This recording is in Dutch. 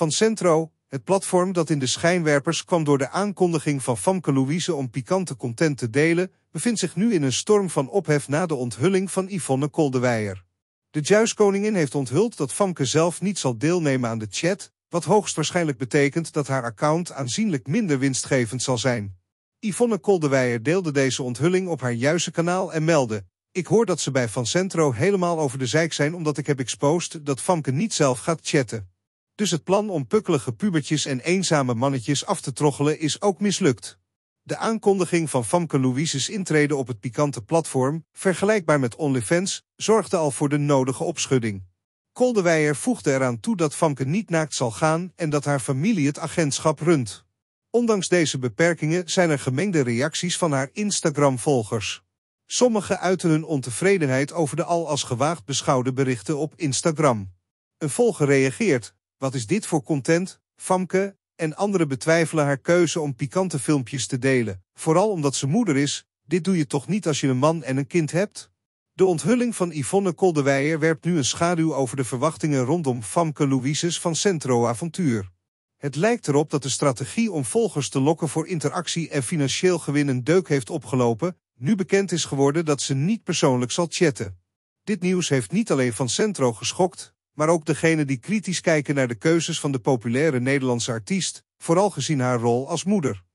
Van Centro, het platform dat in de schijnwerpers kwam door de aankondiging van Famke Louise om pikante content te delen, bevindt zich nu in een storm van ophef na de onthulling van Yvonne Koldewijer. De juiskoningin heeft onthuld dat Famke zelf niet zal deelnemen aan de chat, wat hoogstwaarschijnlijk betekent dat haar account aanzienlijk minder winstgevend zal zijn. Yvonne Koldewijer deelde deze onthulling op haar juiste kanaal en meldde, ik hoor dat ze bij Van Centro helemaal over de zijk zijn omdat ik heb exposed dat Famke niet zelf gaat chatten. Dus het plan om pukkelige pubertjes en eenzame mannetjes af te troggelen is ook mislukt. De aankondiging van Famke Louise's intrede op het pikante platform, vergelijkbaar met OnlyFans, zorgde al voor de nodige opschudding. Koldewijer voegde eraan toe dat Famke niet naakt zal gaan en dat haar familie het agentschap runt. Ondanks deze beperkingen zijn er gemengde reacties van haar Instagram-volgers. Sommigen uiten hun ontevredenheid over de al als gewaagd beschouwde berichten op Instagram. Een volger reageert, wat is dit voor content? Famke en anderen betwijfelen haar keuze om pikante filmpjes te delen. Vooral omdat ze moeder is, dit doe je toch niet als je een man en een kind hebt? De onthulling van Yvonne Koldewijer werpt nu een schaduw over de verwachtingen rondom Famke Louises van Centro Avontuur. Het lijkt erop dat de strategie om volgers te lokken voor interactie en financieel gewin een deuk heeft opgelopen, nu bekend is geworden dat ze niet persoonlijk zal chatten. Dit nieuws heeft niet alleen van Centro geschokt, maar ook degene die kritisch kijken naar de keuzes van de populaire Nederlandse artiest, vooral gezien haar rol als moeder.